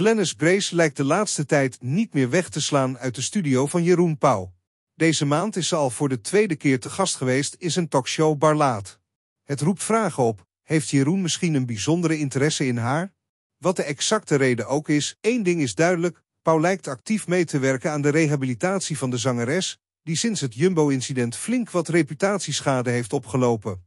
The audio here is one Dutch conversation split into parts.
Glennis Grace lijkt de laatste tijd niet meer weg te slaan uit de studio van Jeroen Pauw. Deze maand is ze al voor de tweede keer te gast geweest in zijn talkshow Barlaat. Het roept vragen op, heeft Jeroen misschien een bijzondere interesse in haar? Wat de exacte reden ook is, één ding is duidelijk, Pauw lijkt actief mee te werken aan de rehabilitatie van de zangeres, die sinds het Jumbo-incident flink wat reputatieschade heeft opgelopen.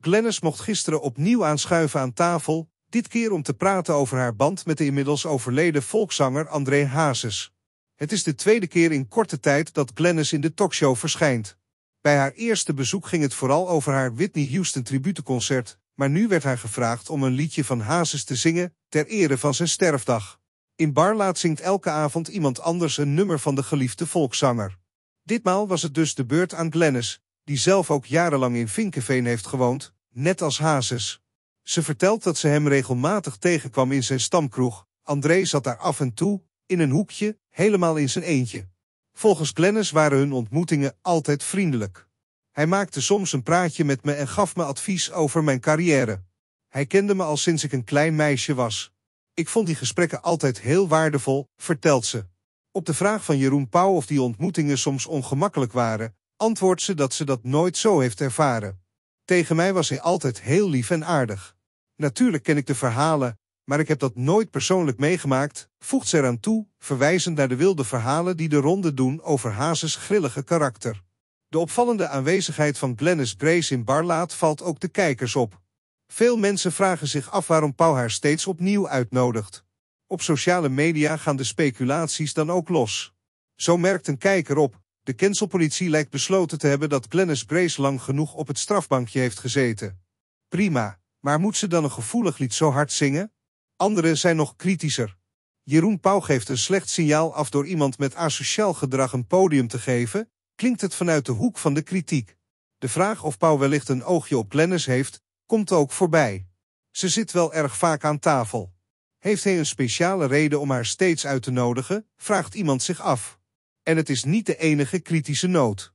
Glennis mocht gisteren opnieuw aanschuiven aan tafel, dit keer om te praten over haar band met de inmiddels overleden volkszanger André Hazes. Het is de tweede keer in korte tijd dat Glennis in de talkshow verschijnt. Bij haar eerste bezoek ging het vooral over haar Whitney Houston tributeconcert, maar nu werd haar gevraagd om een liedje van Hazes te zingen, ter ere van zijn sterfdag. In Barlaat zingt elke avond iemand anders een nummer van de geliefde volkszanger. Ditmaal was het dus de beurt aan Glennis, die zelf ook jarenlang in Vinkenveen heeft gewoond, net als Hazes. Ze vertelt dat ze hem regelmatig tegenkwam in zijn stamkroeg. André zat daar af en toe, in een hoekje, helemaal in zijn eentje. Volgens Glennis waren hun ontmoetingen altijd vriendelijk. Hij maakte soms een praatje met me en gaf me advies over mijn carrière. Hij kende me al sinds ik een klein meisje was. Ik vond die gesprekken altijd heel waardevol, vertelt ze. Op de vraag van Jeroen Pauw of die ontmoetingen soms ongemakkelijk waren, antwoordt ze dat ze dat nooit zo heeft ervaren. Tegen mij was hij altijd heel lief en aardig. Natuurlijk ken ik de verhalen, maar ik heb dat nooit persoonlijk meegemaakt, voegt ze eraan toe, verwijzend naar de wilde verhalen die de ronde doen over Hazes grillige karakter. De opvallende aanwezigheid van Glennis Grace in Barlaat valt ook de kijkers op. Veel mensen vragen zich af waarom Pau haar steeds opnieuw uitnodigt. Op sociale media gaan de speculaties dan ook los. Zo merkt een kijker op, de cancelpolitie lijkt besloten te hebben dat Glennis Grace lang genoeg op het strafbankje heeft gezeten. Prima. Maar moet ze dan een gevoelig lied zo hard zingen? Anderen zijn nog kritischer. Jeroen Pauw geeft een slecht signaal af door iemand met asociaal gedrag een podium te geven, klinkt het vanuit de hoek van de kritiek. De vraag of Pauw wellicht een oogje op Lennis heeft, komt ook voorbij. Ze zit wel erg vaak aan tafel. Heeft hij een speciale reden om haar steeds uit te nodigen, vraagt iemand zich af. En het is niet de enige kritische noot.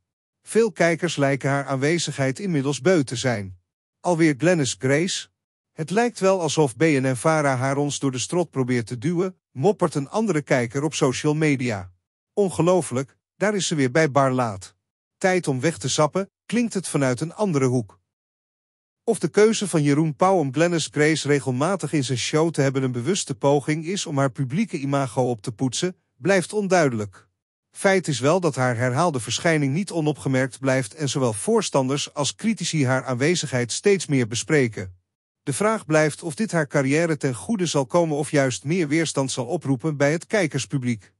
Veel kijkers lijken haar aanwezigheid inmiddels beu te zijn. Alweer Glennis Grace? Het lijkt wel alsof BNNVARA haar ons door de strot probeert te duwen, moppert een andere kijker op social media. Ongelooflijk, daar is ze weer bij Barlaat. Tijd om weg te sappen, klinkt het vanuit een andere hoek. Of de keuze van Jeroen Pauw om Glennis Grace regelmatig in zijn show te hebben een bewuste poging is om haar publieke imago op te poetsen, blijft onduidelijk. Feit is wel dat haar herhaalde verschijning niet onopgemerkt blijft en zowel voorstanders als critici haar aanwezigheid steeds meer bespreken. De vraag blijft of dit haar carrière ten goede zal komen of juist meer weerstand zal oproepen bij het kijkerspubliek.